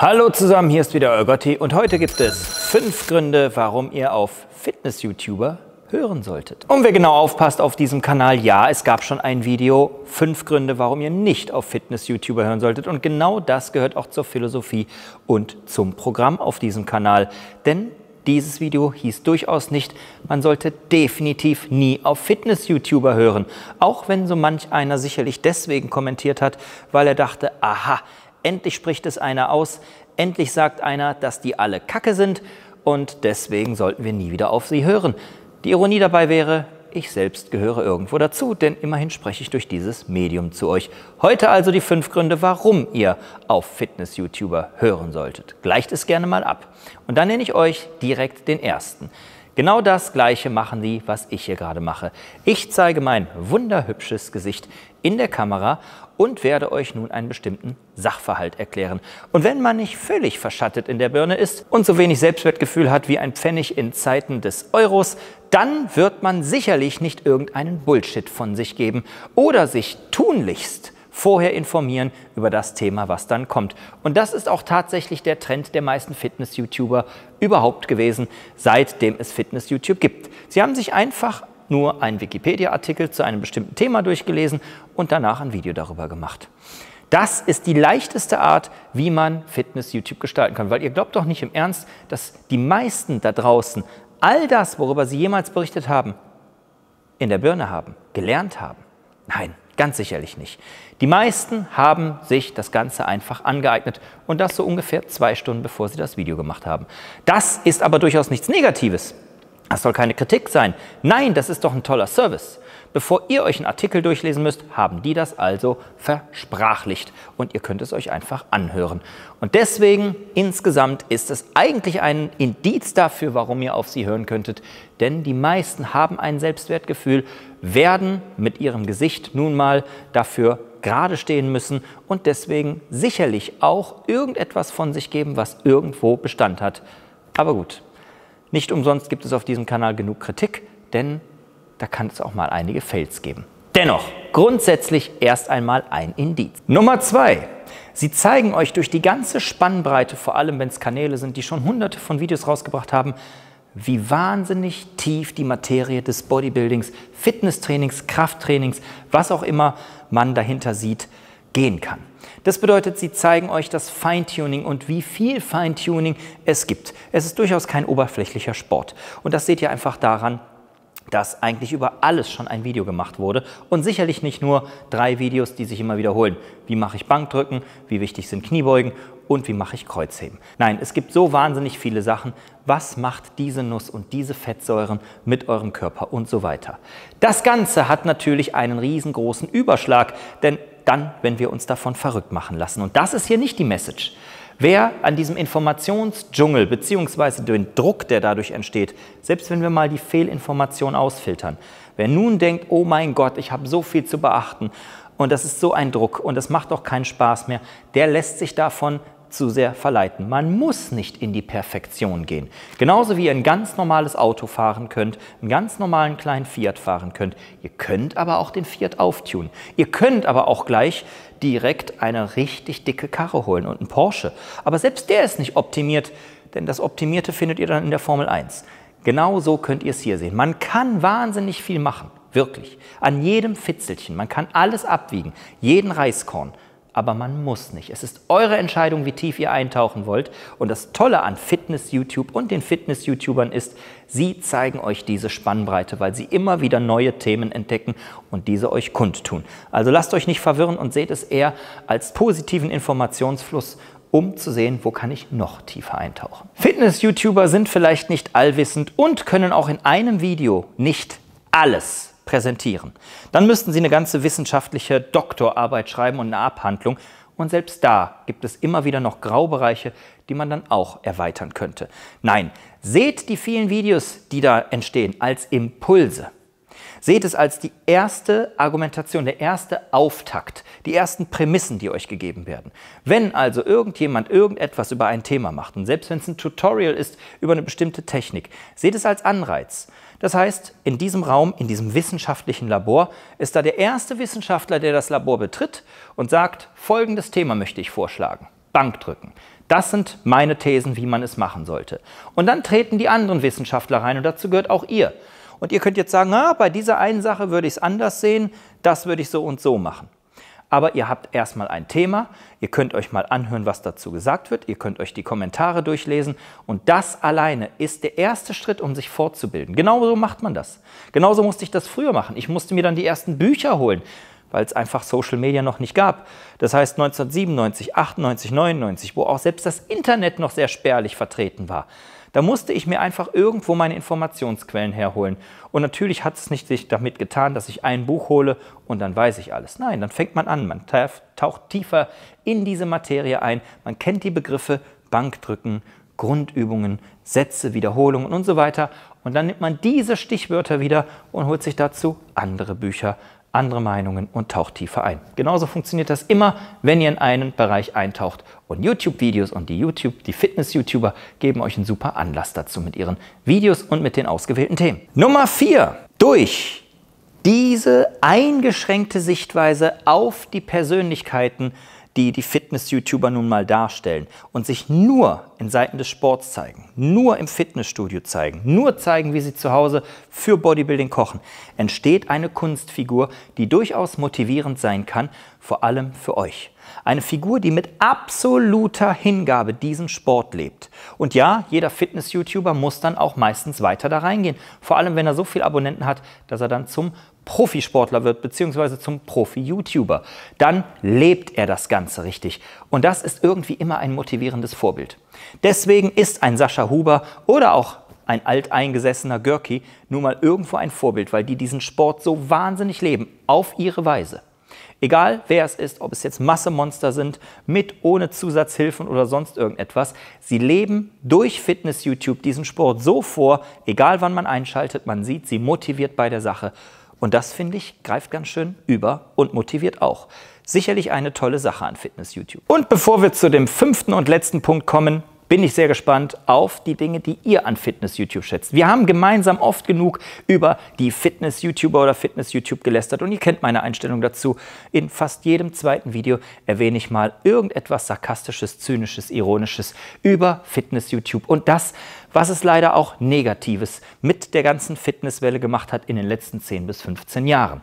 Hallo zusammen, hier ist wieder euer Gotti und heute gibt es fünf Gründe, warum ihr auf Fitness-YouTuber hören solltet. Und wer genau aufpasst auf diesem Kanal, ja, es gab schon ein Video, fünf Gründe, warum ihr nicht auf Fitness-YouTuber hören solltet. Und genau das gehört auch zur Philosophie und zum Programm auf diesem Kanal. Denn dieses Video hieß durchaus nicht, man sollte definitiv nie auf Fitness-YouTuber hören. Auch wenn so manch einer sicherlich deswegen kommentiert hat, weil er dachte, aha, Endlich spricht es einer aus, endlich sagt einer, dass die alle Kacke sind und deswegen sollten wir nie wieder auf sie hören. Die Ironie dabei wäre, ich selbst gehöre irgendwo dazu, denn immerhin spreche ich durch dieses Medium zu euch. Heute also die fünf Gründe, warum ihr auf Fitness-YouTuber hören solltet. Gleicht es gerne mal ab. Und dann nenne ich euch direkt den ersten. Genau das Gleiche machen die, was ich hier gerade mache. Ich zeige mein wunderhübsches Gesicht in der Kamera und werde euch nun einen bestimmten Sachverhalt erklären. Und wenn man nicht völlig verschattet in der Birne ist und so wenig Selbstwertgefühl hat wie ein Pfennig in Zeiten des Euros, dann wird man sicherlich nicht irgendeinen Bullshit von sich geben oder sich tunlichst vorher informieren über das Thema, was dann kommt. Und das ist auch tatsächlich der Trend der meisten Fitness-YouTuber überhaupt gewesen, seitdem es Fitness-YouTube gibt. Sie haben sich einfach nur einen Wikipedia-Artikel zu einem bestimmten Thema durchgelesen und danach ein Video darüber gemacht. Das ist die leichteste Art, wie man Fitness-YouTube gestalten kann, weil ihr glaubt doch nicht im Ernst, dass die meisten da draußen all das, worüber sie jemals berichtet haben, in der Birne haben, gelernt haben. Nein, ganz sicherlich nicht. Die meisten haben sich das Ganze einfach angeeignet und das so ungefähr zwei Stunden, bevor sie das Video gemacht haben. Das ist aber durchaus nichts Negatives. Das soll keine Kritik sein. Nein, das ist doch ein toller Service. Bevor ihr euch einen Artikel durchlesen müsst, haben die das also versprachlicht und ihr könnt es euch einfach anhören. Und deswegen insgesamt ist es eigentlich ein Indiz dafür, warum ihr auf sie hören könntet, denn die meisten haben ein Selbstwertgefühl, werden mit ihrem Gesicht nun mal dafür gerade stehen müssen und deswegen sicherlich auch irgendetwas von sich geben, was irgendwo Bestand hat. Aber gut, nicht umsonst gibt es auf diesem Kanal genug Kritik, denn da kann es auch mal einige Fails geben. Dennoch, grundsätzlich erst einmal ein Indiz. Nummer zwei: Sie zeigen euch durch die ganze Spannbreite, vor allem wenn es Kanäle sind, die schon hunderte von Videos rausgebracht haben, wie wahnsinnig tief die Materie des Bodybuildings, Fitnesstrainings, Krafttrainings, was auch immer man dahinter sieht, gehen kann. Das bedeutet, sie zeigen euch das Feintuning und wie viel Feintuning es gibt. Es ist durchaus kein oberflächlicher Sport. Und das seht ihr einfach daran, dass eigentlich über alles schon ein Video gemacht wurde und sicherlich nicht nur drei Videos, die sich immer wiederholen. Wie mache ich Bankdrücken, wie wichtig sind Kniebeugen und wie mache ich Kreuzheben. Nein, es gibt so wahnsinnig viele Sachen. Was macht diese Nuss und diese Fettsäuren mit eurem Körper und so weiter? Das Ganze hat natürlich einen riesengroßen Überschlag, denn dann, wenn wir uns davon verrückt machen lassen. Und das ist hier nicht die Message. Wer an diesem Informationsdschungel bzw. den Druck, der dadurch entsteht, selbst wenn wir mal die Fehlinformation ausfiltern, wer nun denkt, oh mein Gott, ich habe so viel zu beachten und das ist so ein Druck und das macht doch keinen Spaß mehr, der lässt sich davon zu sehr verleiten. Man muss nicht in die Perfektion gehen. Genauso wie ihr ein ganz normales Auto fahren könnt, einen ganz normalen kleinen Fiat fahren könnt. Ihr könnt aber auch den Fiat auftunen. Ihr könnt aber auch gleich direkt eine richtig dicke Karre holen und einen Porsche. Aber selbst der ist nicht optimiert, denn das Optimierte findet ihr dann in der Formel 1. Genau so könnt ihr es hier sehen. Man kann wahnsinnig viel machen. Wirklich. An jedem Fitzelchen. Man kann alles abwiegen. Jeden Reiskorn aber man muss nicht. Es ist eure Entscheidung, wie tief ihr eintauchen wollt. Und das Tolle an Fitness-YouTube und den Fitness-YouTubern ist, sie zeigen euch diese Spannbreite, weil sie immer wieder neue Themen entdecken und diese euch kundtun. Also lasst euch nicht verwirren und seht es eher als positiven Informationsfluss um zu sehen, wo kann ich noch tiefer eintauchen. Fitness-YouTuber sind vielleicht nicht allwissend und können auch in einem Video nicht alles präsentieren. Dann müssten Sie eine ganze wissenschaftliche Doktorarbeit schreiben und eine Abhandlung. Und selbst da gibt es immer wieder noch Graubereiche, die man dann auch erweitern könnte. Nein, seht die vielen Videos, die da entstehen, als Impulse. Seht es als die erste Argumentation, der erste Auftakt, die ersten Prämissen, die euch gegeben werden. Wenn also irgendjemand irgendetwas über ein Thema macht und selbst wenn es ein Tutorial ist über eine bestimmte Technik, seht es als Anreiz. Das heißt, in diesem Raum, in diesem wissenschaftlichen Labor, ist da der erste Wissenschaftler, der das Labor betritt und sagt, folgendes Thema möchte ich vorschlagen. Bankdrücken. Das sind meine Thesen, wie man es machen sollte. Und dann treten die anderen Wissenschaftler rein und dazu gehört auch ihr. Und ihr könnt jetzt sagen, na, ah, bei dieser einen Sache würde ich es anders sehen, das würde ich so und so machen. Aber ihr habt erstmal ein Thema, ihr könnt euch mal anhören, was dazu gesagt wird, ihr könnt euch die Kommentare durchlesen und das alleine ist der erste Schritt, um sich fortzubilden. Genauso macht man das. Genauso musste ich das früher machen. Ich musste mir dann die ersten Bücher holen, weil es einfach Social Media noch nicht gab. Das heißt 1997, 98, 99, wo auch selbst das Internet noch sehr spärlich vertreten war. Da musste ich mir einfach irgendwo meine Informationsquellen herholen. Und natürlich hat es nicht sich damit getan, dass ich ein Buch hole und dann weiß ich alles. Nein, dann fängt man an, man taucht tiefer in diese Materie ein, man kennt die Begriffe Bankdrücken, Grundübungen, Sätze, Wiederholungen und so weiter. Und dann nimmt man diese Stichwörter wieder und holt sich dazu andere Bücher andere Meinungen und taucht tiefer ein. Genauso funktioniert das immer, wenn ihr in einen Bereich eintaucht. Und YouTube-Videos und die YouTube, die Fitness-YouTuber geben euch einen super Anlass dazu mit ihren Videos und mit den ausgewählten Themen. Nummer 4. Durch diese eingeschränkte Sichtweise auf die Persönlichkeiten die die Fitness-YouTuber nun mal darstellen und sich nur in Seiten des Sports zeigen, nur im Fitnessstudio zeigen, nur zeigen, wie sie zu Hause für Bodybuilding kochen, entsteht eine Kunstfigur, die durchaus motivierend sein kann, vor allem für euch. Eine Figur, die mit absoluter Hingabe diesen Sport lebt. Und ja, jeder Fitness-YouTuber muss dann auch meistens weiter da reingehen. Vor allem, wenn er so viele Abonnenten hat, dass er dann zum Profisportler wird, beziehungsweise zum Profi-YouTuber. Dann lebt er das Ganze richtig. Und das ist irgendwie immer ein motivierendes Vorbild. Deswegen ist ein Sascha Huber oder auch ein alteingesessener Görki nun mal irgendwo ein Vorbild, weil die diesen Sport so wahnsinnig leben, auf ihre Weise. Egal wer es ist, ob es jetzt Massemonster sind, mit, ohne Zusatzhilfen oder sonst irgendetwas, sie leben durch Fitness-YouTube diesen Sport so vor, egal wann man einschaltet, man sieht sie motiviert bei der Sache. Und das, finde ich, greift ganz schön über und motiviert auch. Sicherlich eine tolle Sache an Fitness-YouTube. Und bevor wir zu dem fünften und letzten Punkt kommen, bin ich sehr gespannt auf die Dinge, die ihr an Fitness-YouTube schätzt. Wir haben gemeinsam oft genug über die Fitness-YouTuber oder Fitness-YouTube gelästert und ihr kennt meine Einstellung dazu. In fast jedem zweiten Video erwähne ich mal irgendetwas Sarkastisches, Zynisches, Ironisches über Fitness-YouTube und das, was es leider auch Negatives mit der ganzen Fitnesswelle gemacht hat in den letzten 10 bis 15 Jahren.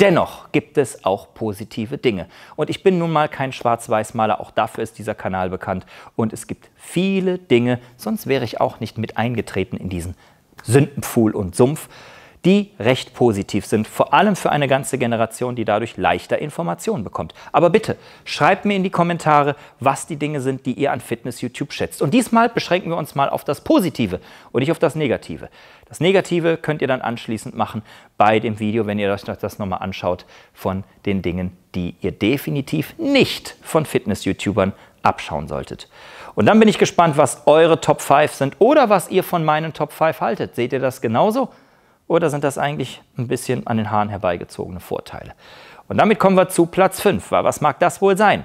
Dennoch gibt es auch positive Dinge. Und ich bin nun mal kein Schwarz-Weiß-Maler, auch dafür ist dieser Kanal bekannt. Und es gibt viele Dinge, sonst wäre ich auch nicht mit eingetreten in diesen Sündenpfuhl und Sumpf die recht positiv sind, vor allem für eine ganze Generation, die dadurch leichter Informationen bekommt. Aber bitte, schreibt mir in die Kommentare, was die Dinge sind, die ihr an Fitness-YouTube schätzt. Und diesmal beschränken wir uns mal auf das Positive und nicht auf das Negative. Das Negative könnt ihr dann anschließend machen bei dem Video, wenn ihr euch das nochmal anschaut, von den Dingen, die ihr definitiv nicht von Fitness-YouTubern abschauen solltet. Und dann bin ich gespannt, was eure Top 5 sind oder was ihr von meinen Top 5 haltet. Seht ihr das genauso? Oder sind das eigentlich ein bisschen an den Haaren herbeigezogene Vorteile? Und damit kommen wir zu Platz 5. Was mag das wohl sein?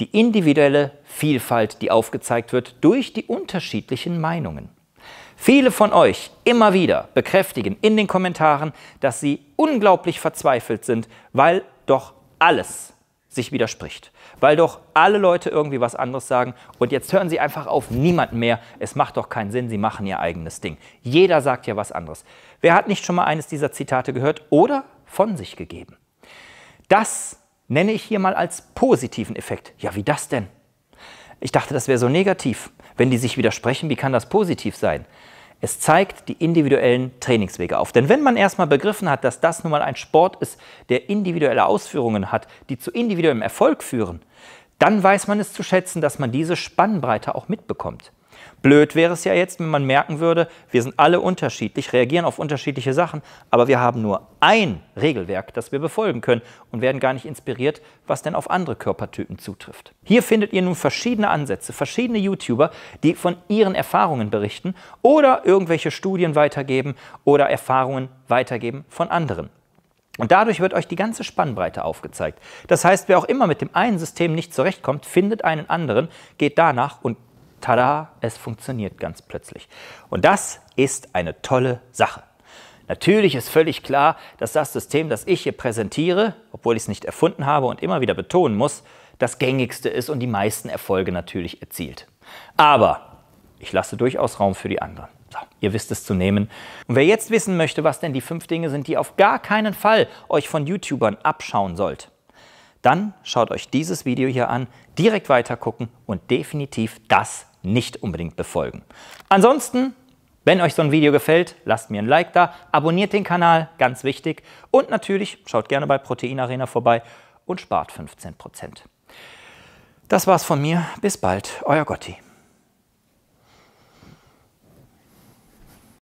Die individuelle Vielfalt, die aufgezeigt wird durch die unterschiedlichen Meinungen. Viele von euch immer wieder bekräftigen in den Kommentaren, dass sie unglaublich verzweifelt sind, weil doch alles sich widerspricht weil doch alle Leute irgendwie was anderes sagen und jetzt hören sie einfach auf, niemanden mehr, es macht doch keinen Sinn, sie machen ihr eigenes Ding. Jeder sagt ja was anderes. Wer hat nicht schon mal eines dieser Zitate gehört oder von sich gegeben? Das nenne ich hier mal als positiven Effekt. Ja, wie das denn? Ich dachte, das wäre so negativ. Wenn die sich widersprechen, wie kann das positiv sein? Es zeigt die individuellen Trainingswege auf. Denn wenn man erstmal begriffen hat, dass das nun mal ein Sport ist, der individuelle Ausführungen hat, die zu individuellem Erfolg führen, dann weiß man es zu schätzen, dass man diese Spannbreite auch mitbekommt. Blöd wäre es ja jetzt, wenn man merken würde, wir sind alle unterschiedlich, reagieren auf unterschiedliche Sachen, aber wir haben nur ein Regelwerk, das wir befolgen können und werden gar nicht inspiriert, was denn auf andere Körpertypen zutrifft. Hier findet ihr nun verschiedene Ansätze, verschiedene YouTuber, die von ihren Erfahrungen berichten oder irgendwelche Studien weitergeben oder Erfahrungen weitergeben von anderen. Und dadurch wird euch die ganze Spannbreite aufgezeigt. Das heißt, wer auch immer mit dem einen System nicht zurechtkommt, findet einen anderen, geht danach und tada, es funktioniert ganz plötzlich. Und das ist eine tolle Sache. Natürlich ist völlig klar, dass das System, das ich hier präsentiere, obwohl ich es nicht erfunden habe und immer wieder betonen muss, das gängigste ist und die meisten Erfolge natürlich erzielt. Aber ich lasse durchaus Raum für die anderen. So, ihr wisst es zu nehmen. Und wer jetzt wissen möchte, was denn die fünf Dinge sind, die auf gar keinen Fall euch von YouTubern abschauen sollt, dann schaut euch dieses Video hier an, direkt weitergucken und definitiv das nicht unbedingt befolgen. Ansonsten, wenn euch so ein Video gefällt, lasst mir ein Like da, abonniert den Kanal, ganz wichtig. Und natürlich schaut gerne bei Protein Arena vorbei und spart 15%. Das war's von mir. Bis bald, euer Gotti.